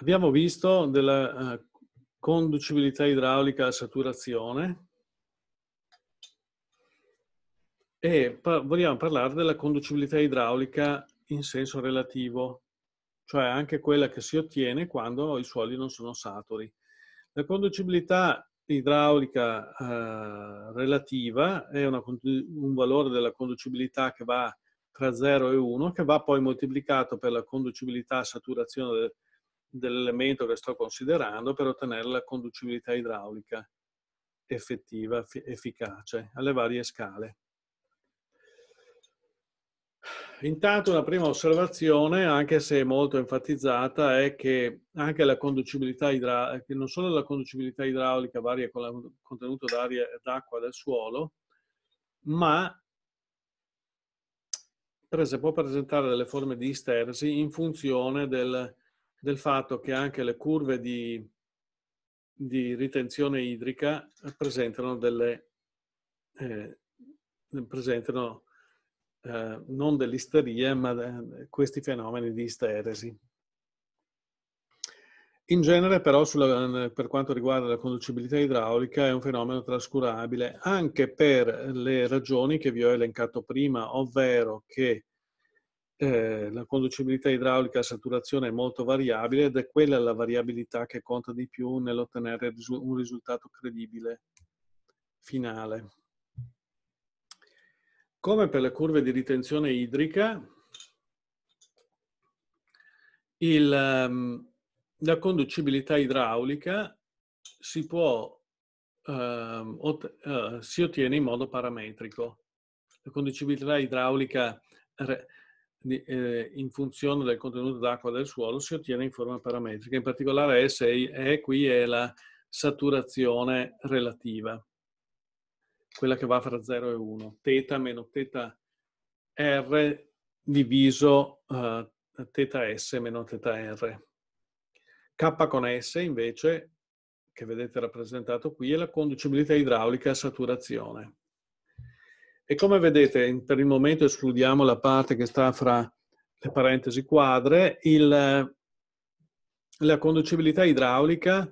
Abbiamo visto della eh, conducibilità idraulica a saturazione e vogliamo parlare della conducibilità idraulica in senso relativo, cioè anche quella che si ottiene quando i suoli non sono saturi. La conducibilità idraulica eh, relativa è una, un valore della conducibilità che va tra 0 e 1, che va poi moltiplicato per la conducibilità a saturazione del, dell'elemento che sto considerando per ottenere la conducibilità idraulica effettiva, efficace, alle varie scale. Intanto una prima osservazione, anche se molto enfatizzata, è che anche la conducibilità idraulica, non solo la conducibilità idraulica varia con il contenuto d'aria e d'acqua del suolo, ma può presentare delle forme di istersi in funzione del, del fatto che anche le curve di, di ritenzione idrica presentano delle eh, presentano eh, non dell'isteria ma de, questi fenomeni di isteresi. In genere però sulla, per quanto riguarda la conducibilità idraulica è un fenomeno trascurabile anche per le ragioni che vi ho elencato prima, ovvero che eh, la conducibilità idraulica a saturazione è molto variabile ed è quella la variabilità che conta di più nell'ottenere un risultato credibile finale. Come per le curve di ritenzione idrica, il, ehm, la conducibilità idraulica si, può, eh, ot, eh, si ottiene in modo parametrico. La conducibilità idraulica eh, in funzione del contenuto d'acqua del suolo si ottiene in forma parametrica. In particolare S 6 E qui è la saturazione relativa, quella che va fra 0 e 1, teta meno teta R diviso uh, teta S meno teta R. K con S invece, che vedete rappresentato qui, è la conducibilità idraulica a saturazione. E come vedete, per il momento escludiamo la parte che sta fra le parentesi quadre, il, la conducibilità idraulica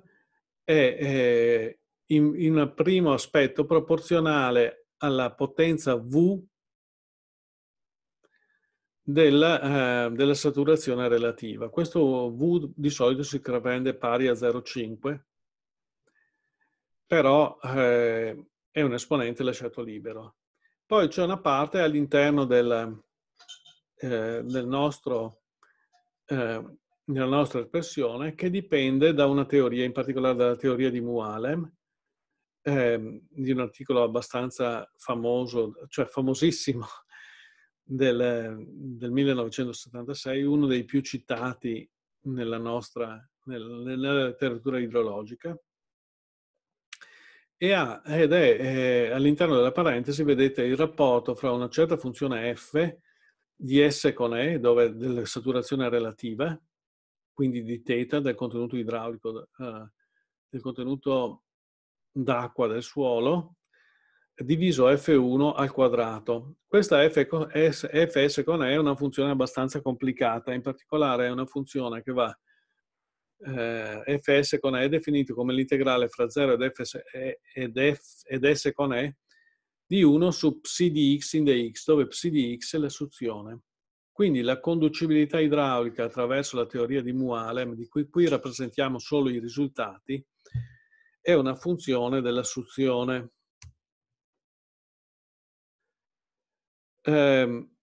è, è eh, in, in un primo aspetto proporzionale alla potenza V della, eh, della, saturazione relativa. Questo V di solito si prevende pari a 0,5, però eh, è un esponente lasciato libero. Poi c'è una parte all'interno del, eh, del nostro, eh, della nostra espressione che dipende da una teoria, in particolare dalla teoria di Mualem, eh, di un articolo abbastanza famoso, cioè famosissimo, del, del 1976, uno dei più citati nella nostra nella, nella letteratura idrologica, e ha, ed è eh, all'interno della parentesi vedete il rapporto fra una certa funzione f di S con E, dove è la saturazione relativa, quindi di θ del contenuto idraulico, eh, del contenuto d'acqua del suolo, diviso F1 al quadrato. Questa F, S, Fs con E è una funzione abbastanza complicata, in particolare è una funzione che va eh, fs con e definito come l'integrale fra 0 ed, fs, ed, f, ed s con e di 1 su psi di x in dx, dove psi di x è la suzione. Quindi la conducibilità idraulica attraverso la teoria di Mualem, di cui qui rappresentiamo solo i risultati, è una funzione della suzione. Ehm,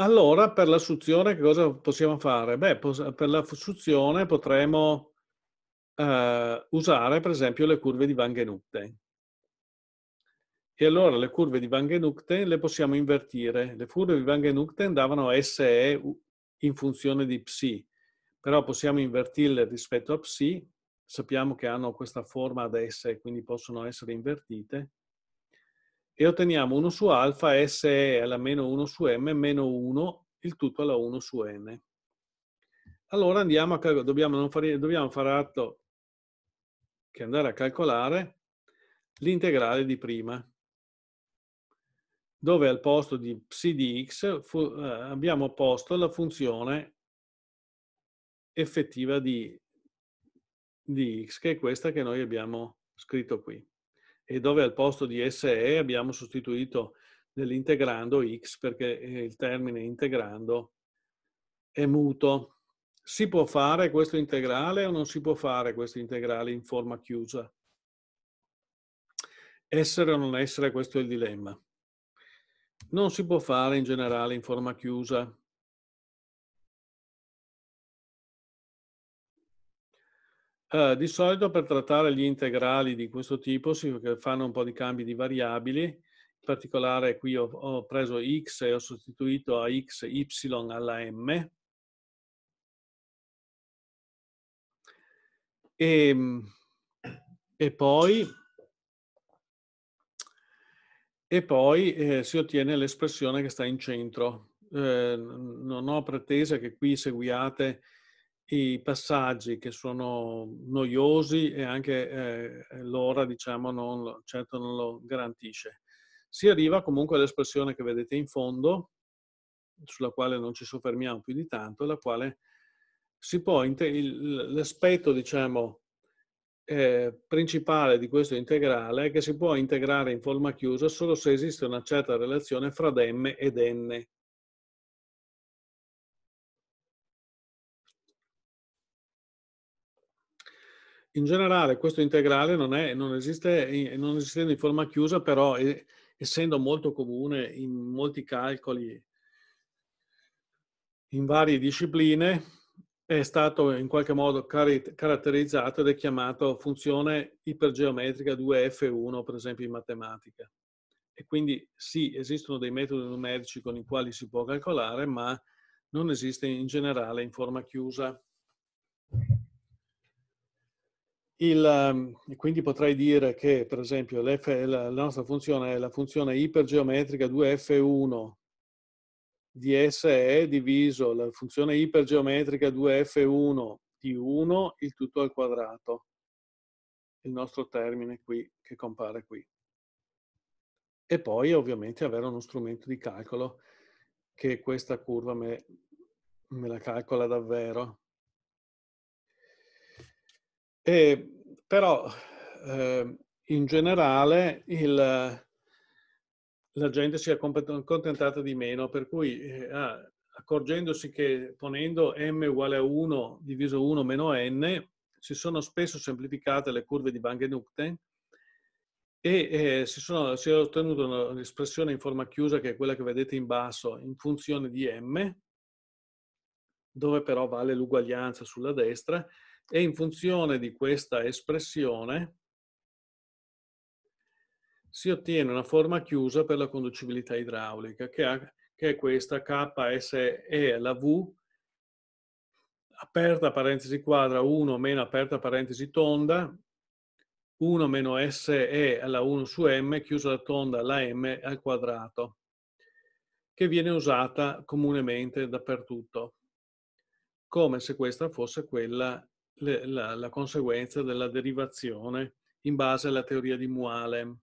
allora, per la suzione che cosa possiamo fare? Beh, per la suzione potremmo eh, usare, per esempio, le curve di Van Genuchten. E allora le curve di Van Genuchten le possiamo invertire. Le curve di Van Genuchten davano SE in funzione di psi, però possiamo invertirle rispetto a psi. Sappiamo che hanno questa forma ad S, quindi possono essere invertite e otteniamo 1 su alfa, S è alla meno 1 su m, meno 1, il tutto alla 1 su n. Allora andiamo a calcolare, dobbiamo, fare, dobbiamo fare altro che andare a calcolare l'integrale di prima, dove al posto di psi di x fu, eh, abbiamo posto la funzione effettiva di, di x, che è questa che noi abbiamo scritto qui e dove al posto di SE abbiamo sostituito dell'integrando X perché eh, il termine integrando è muto. Si può fare questo integrale o non si può fare questo integrale in forma chiusa? Essere o non essere, questo è il dilemma. Non si può fare in generale in forma chiusa. Eh, di solito per trattare gli integrali di questo tipo si fanno un po' di cambi di variabili, in particolare qui ho, ho preso x e ho sostituito a x, y alla m. E, ehm, e poi, e poi eh, si ottiene l'espressione che sta in centro. Eh, non ho pretese che qui seguiate i passaggi che sono noiosi e anche eh, eh l'ora, diciamo, non, certo non lo garantisce. Si arriva comunque all'espressione che vedete in fondo, sulla quale non ci soffermiamo più di tanto, la quale si può, l'aspetto, diciamo, eh, principale di questo integrale è che si può integrare in forma chiusa solo se esiste una certa relazione fra m ed n, in generale questo integrale non, è, non, esiste, eh, non esiste in forma chiusa, però è, essendo molto comune in molti calcoli in varie discipline, è stato in qualche modo caratterizzato ed è chiamato funzione ipergeometrica 2F1, per esempio in matematica. E quindi sì, esistono dei metodi numerici con i quali si può calcolare, ma non esiste in generale in forma chiusa Il, ehm, quindi potrei dire che, per esempio, la nostra funzione è la funzione ipergeometrica 2f1 di S è diviso la funzione ipergeometrica 2f1 di 1, il tutto al quadrato, il nostro termine qui che compare qui. E poi ovviamente avere uno strumento di calcolo che questa curva me, me la calcola davvero. E, però eh, in generale il, la gente si è accontentata di meno, per cui eh, ah, accorgendosi che ponendo m uguale a 1 diviso 1 meno n, si sono spesso semplificate le curve di Van ukten e eh, si, sono, si, è ottenuta un'espressione in forma chiusa che è quella che vedete in basso in funzione di m, dove però vale l'uguaglianza sulla destra, e in funzione di questa espressione si ottiene una forma chiusa per la conducibilità idraulica, che, ha, che è questa KSE, la V, aperta parentesi quadra 1 meno aperta parentesi tonda, 1 meno SE alla 1 su M, chiusa la tonda la M al quadrato, che viene usata comunemente dappertutto, come se questa fosse quella le, la, la, conseguenza della derivazione in base alla teoria di Muale.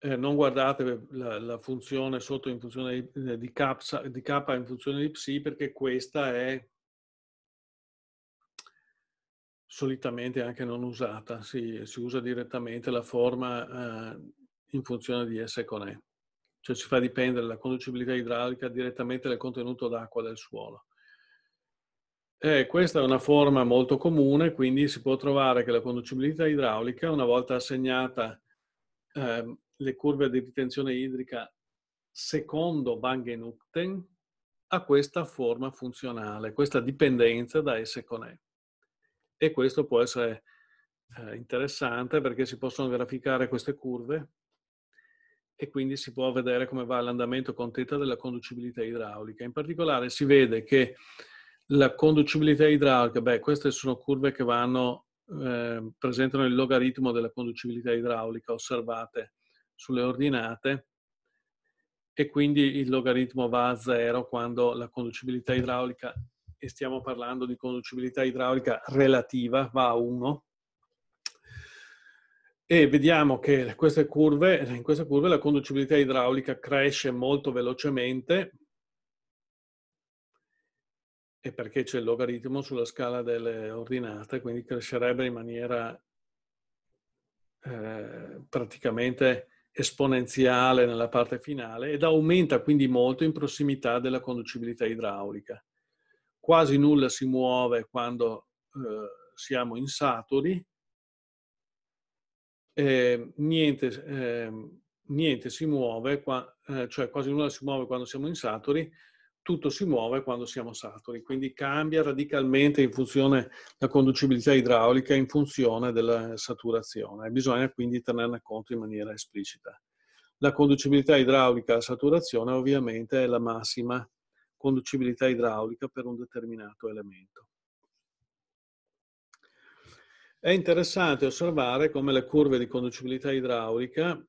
Eh, non guardate la, la, funzione sotto in funzione di, eh, di, K, di K in funzione di psi perché questa è solitamente anche non usata, si, si usa direttamente la forma eh, in funzione di S con E, cioè si fa dipendere la conducibilità idraulica direttamente dal contenuto d'acqua del suolo. Eh, questa è una forma molto comune, quindi si può trovare che la conducibilità idraulica, una volta assegnata eh, le curve di ritenzione idrica secondo Bangen-Ukten, ha questa forma funzionale, questa dipendenza da S con E. E questo può essere eh, interessante perché si possono graficare queste curve e quindi si può vedere come va l'andamento con teta della conducibilità idraulica. In particolare si vede che la conducibilità idraulica, beh, queste sono curve che vanno, eh, presentano il logaritmo della conducibilità idraulica osservate sulle ordinate e quindi il logaritmo va a zero quando la conducibilità idraulica, e stiamo parlando di conducibilità idraulica relativa, va a 1 e vediamo che queste curve, in queste curve la conducibilità idraulica cresce molto velocemente e perché c'è il logaritmo sulla scala delle ordinate, quindi crescerebbe in maniera eh, praticamente esponenziale nella parte finale ed aumenta quindi molto in prossimità della conducibilità idraulica. Quasi nulla si muove quando eh, siamo insaturi, eh, niente, eh, niente si muove, qua, eh, cioè quasi nulla si muove quando siamo insaturi, tutto si muove quando siamo saturi, quindi cambia radicalmente in funzione della conducibilità idraulica, in funzione della saturazione. Bisogna quindi tenerne conto in maniera esplicita. La conducibilità idraulica a saturazione ovviamente è la massima conducibilità idraulica per un determinato elemento. È interessante osservare come le curve di conducibilità idraulica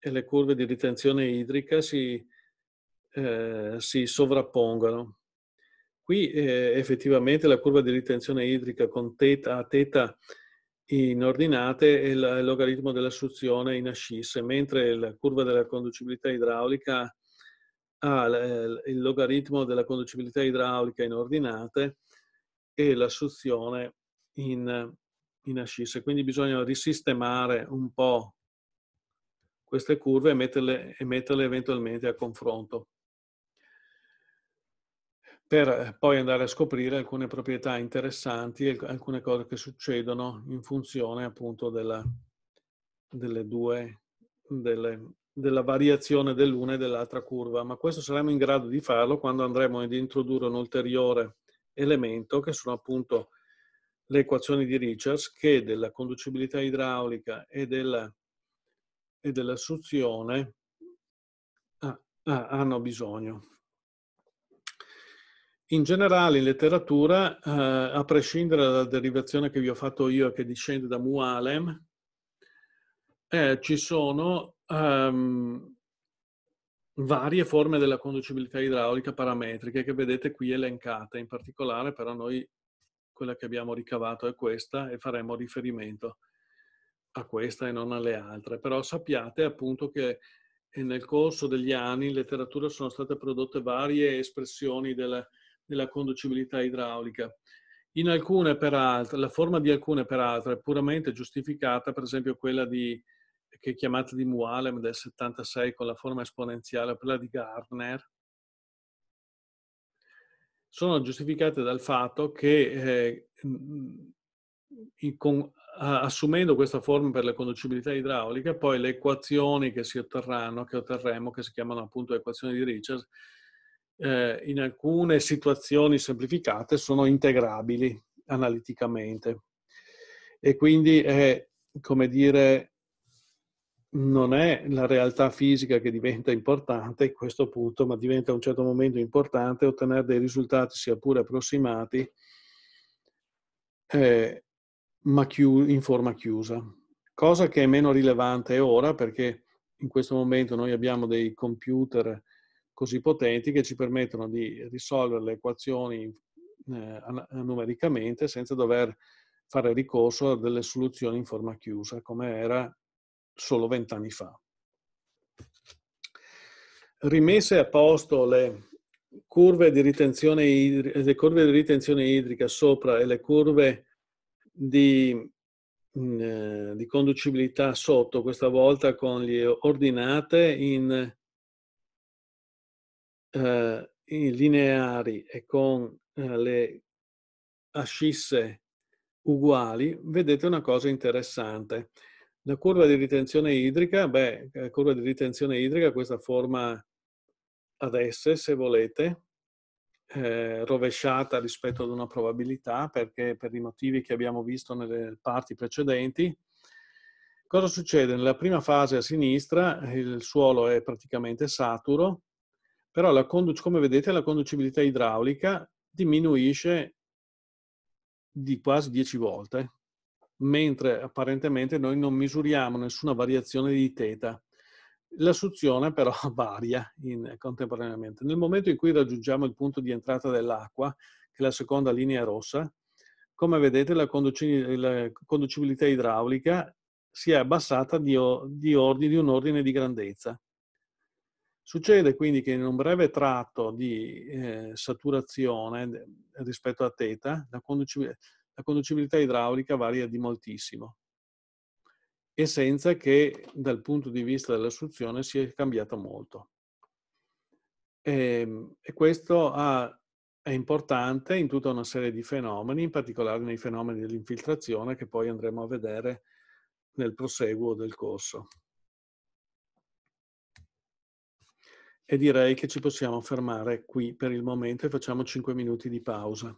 e le curve di ritenzione idrica si eh, si sovrappongono. Qui eh, effettivamente la curva di ritenzione idrica con teta, a teta ordinate è il logaritmo dell'assunzione in ascisse, mentre la curva della conducibilità idraulica ha eh, il logaritmo della conducibilità idraulica in ordinate e l'assunzione in, in ascisse. Quindi bisogna risistemare un po' queste curve e metterle, e metterle eventualmente a confronto per eh, poi andare a scoprire alcune proprietà interessanti e alcune cose che succedono in funzione appunto della, delle due, delle, della variazione dell'una e dell'altra curva, ma questo saremo in grado di farlo quando andremo ad introdurre un ulteriore elemento che sono appunto le equazioni di Richards che della conducibilità idraulica e della, e della suzione ah, ah, hanno bisogno in generale in letteratura, eh, a prescindere dalla derivazione che vi ho fatto io e che discende da Mualem, eh, ci sono ehm, varie forme della conducibilità idraulica parametriche che vedete qui elencate, in particolare però noi quella che abbiamo ricavato è questa e faremo riferimento a questa e non alle altre, però sappiate appunto che eh, nel corso degli anni in letteratura sono state prodotte varie espressioni della della conducibilità idraulica. In alcune, peraltro, la forma di alcune, peraltro, è puramente giustificata, per esempio quella di, che è chiamata di Mualem del 76 con la forma esponenziale, quella di Gardner, sono giustificate dal fatto che eh, in, con, assumendo questa forma per la conducibilità idraulica, poi le equazioni che si otterranno, che otterremo, che si chiamano appunto equazioni di Richards, eh, in alcune situazioni semplificate sono integrabili analiticamente. E quindi è, come dire, non è la realtà fisica che diventa importante a questo punto, ma diventa a un certo momento importante ottenere dei risultati sia pure approssimati, eh, ma chiu- in forma chiusa. Cosa che è meno rilevante ora perché in questo momento noi abbiamo dei computer così potenti che ci permettono di risolvere le equazioni eh, numericamente senza dover fare ricorso a delle soluzioni in forma chiusa, come era solo vent'anni fa. Rimesse a posto le curve di ritenzione, idrica, le curve di ritenzione idrica sopra e le curve di, mm, eh, di conducibilità sotto, questa volta con le ordinate in eh, lineari e con eh, le ascisse uguali, vedete una cosa interessante. La curva di ritenzione idrica, beh, la eh, curva di ritenzione idrica, questa forma ad S, se volete, eh, rovesciata rispetto ad una probabilità, perché per i motivi che abbiamo visto nelle parti precedenti, cosa succede? Nella prima fase a sinistra il suolo è praticamente saturo, però la conduc- come vedete la conducibilità idraulica diminuisce di quasi 10 volte, mentre apparentemente noi non misuriamo nessuna variazione di teta. La suzione però varia in, contemporaneamente. Nel momento in cui raggiungiamo il punto di entrata dell'acqua, che è la seconda linea rossa, come vedete la, conduci- la conducibilità idraulica si è abbassata di, di, ordine, di un ordine di grandezza Succede quindi che in un breve tratto di eh, saturazione rispetto a teta, la, conducibil la conducibilità idraulica varia di moltissimo e senza che dal punto di vista dell'assunzione sia cambiato molto. E, ehm, e questo ha, è importante in tutta una serie di fenomeni, in particolare nei fenomeni dell'infiltrazione che poi andremo a vedere nel proseguo del corso. E direi che ci possiamo fermare qui per il momento e facciamo 5 minuti di pausa.